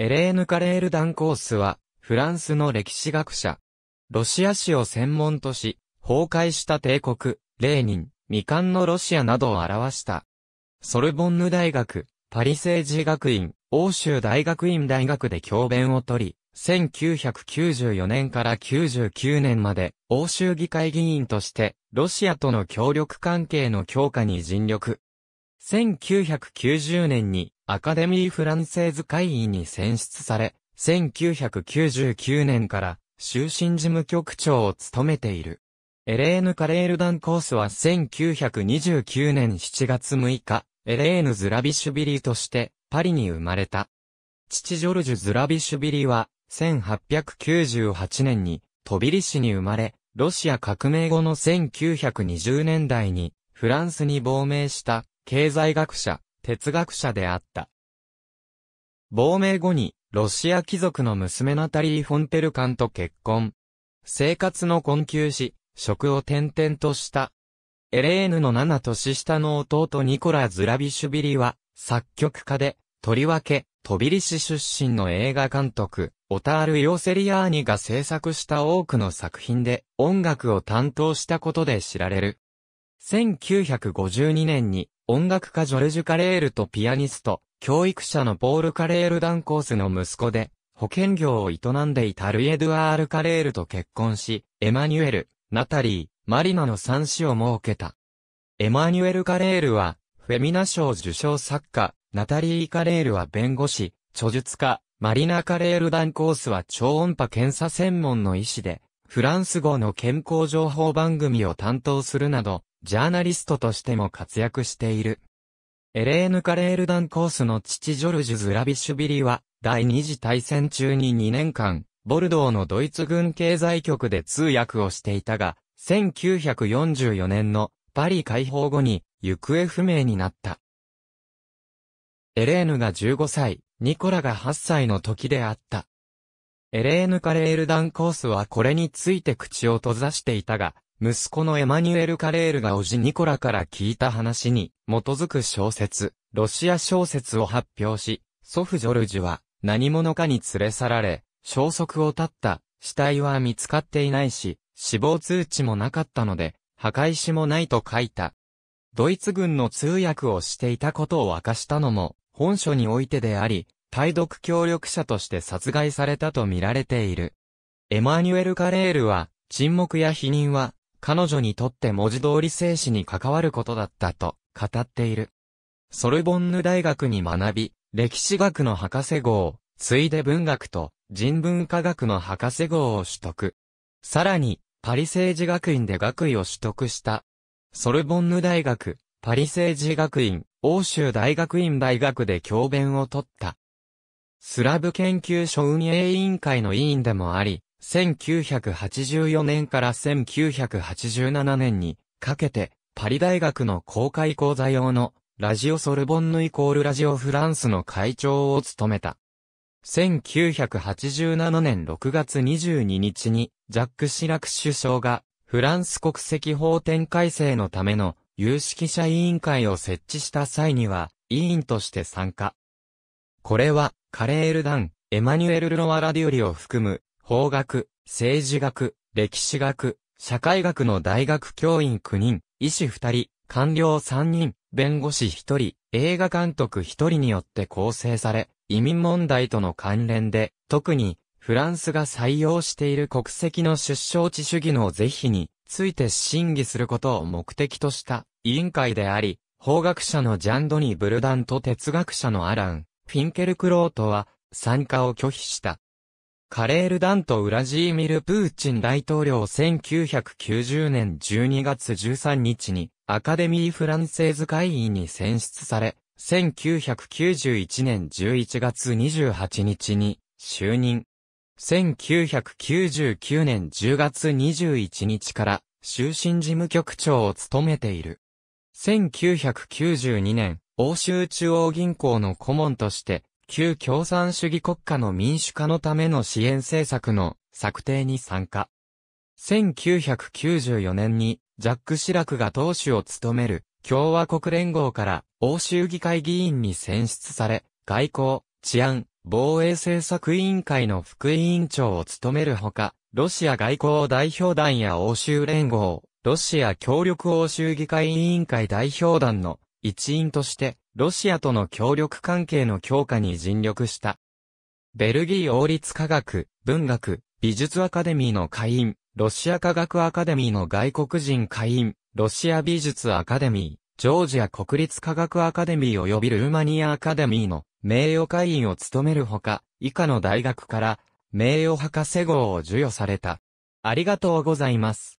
エレーヌ・カレールダンコースは、フランスの歴史学者。ロシア史を専門とし、崩壊した帝国、レーニン、未完のロシアなどを表した。ソルボンヌ大学、パリ政治学院、欧州大学院大学で教鞭を取り、1994年から99年まで、欧州議会議員として、ロシアとの協力関係の強化に尽力。1990年にアカデミーフランセーズ会議に選出され、1999年から終身事務局長を務めている。エレーヌ・カレールダンコースは1929年7月6日、エレーヌ・ズラビシュビリとしてパリに生まれた。父ジョルジュ・ズラビシュビリは1898年にトビリ市に生まれ、ロシア革命後の1920年代にフランスに亡命した経済学者、哲学者であった。亡命後に、ロシア貴族の娘ナタリー・フォンテルカンと結婚。生活の困窮し、職を転々とした。エレーヌの7年下の弟ニコラ・ズラビシュビリは、作曲家で、とりわけ、トビリシ出身の映画監督、オタール・ヨセリアーニが制作した多くの作品で音楽を担当したことで知られる。1952年に音楽家ジョルジュ・カレールとピアニスト、教育者のポール・カレール・ダンコースの息子で、保険業を営んでいたルエドゥアール・カレールと結婚し、エマニュエル、ナタリー、マリナの三子を設けた。エマニュエル・カレールは、フェミナ賞受賞作家、ナタリー・カレールは弁護士、著述家、マリナ・カレール・ダンコースは超音波検査専門の医師で、フランス語の健康情報番組を担当するなど、ジャーナリストとしても活躍している。エレーヌ・カレールダンコースの父ジョルジュ・ズラビシュビリは、第二次大戦中に2年間、ボルドーのドイツ軍経済局で通訳をしていたが、1944年のパリ解放後に行方不明になった。エレーヌが15歳、ニコラが8歳の時であった。エレーヌ・カレール・ダン・コースはこれについて口を閉ざしていたが、息子のエマニュエル・カレールがおじニコラから聞いた話に基づく小説、ロシア小説を発表し、祖父ジョルジュは何者かに連れ去られ、消息を絶った、死体は見つかっていないし、死亡通知もなかったので、墓石もないと書いた。ドイツ軍の通訳をしていたことを明かしたのも、本書においてであり、対独協力者として殺害されたと見られている。エマニュエル・カレールは、沈黙や否認は、彼女にとって文字通り生死に関わることだったと語っている。ソルボンヌ大学に学び、歴史学の博士号ついで文学と人文科学の博士号を取得。さらに、パリ政治学院で学位を取得した。ソルボンヌ大学、パリ政治学院、欧州大学院大学で教鞭を取った。スラブ研究所運営委員会の委員でもあり、1984年から1987年にかけて、パリ大学の公開講座用のラジオソルボンヌイコールラジオフランスの会長を務めた。1987年6月22日にジャック・シラク首相がフランス国籍法展開正のための有識者委員会を設置した際には委員として参加。これは、カレールダン、エマニュエル・ロワラデュリを含む、法学、政治学、歴史学、社会学の大学教員9人、医師2人、官僚3人、弁護士1人、映画監督1人によって構成され、移民問題との関連で、特に、フランスが採用している国籍の出生地主義の是非について審議することを目的とした委員会であり、法学者のジャンドニ・ブルダンと哲学者のアラン、フィンケルクロートは参加を拒否した。カレール・ダント・ウラジーミル・プーチン大統領1990年12月13日にアカデミー・フランセーズ会議に選出され、1991年11月28日に就任。1999年10月21日から終身事務局長を務めている。1992年、欧州中央銀行の顧問として、旧共産主義国家の民主化のための支援政策の策定に参加。1994年にジャック・シラクが党首を務める共和国連合から欧州議会議員に選出され、外交、治安、防衛政策委員会の副委員長を務めるほか、ロシア外交代表団や欧州連合、ロシア協力欧州議会委員会代表団の一員として、ロシアとの協力関係の強化に尽力した。ベルギー王立科学、文学、美術アカデミーの会員、ロシア科学アカデミーの外国人会員、ロシア美術アカデミー、ジョージア国立科学アカデミー及びルーマニアアカデミーの名誉会員を務めるほか、以下の大学から名誉博士号を授与された。ありがとうございます。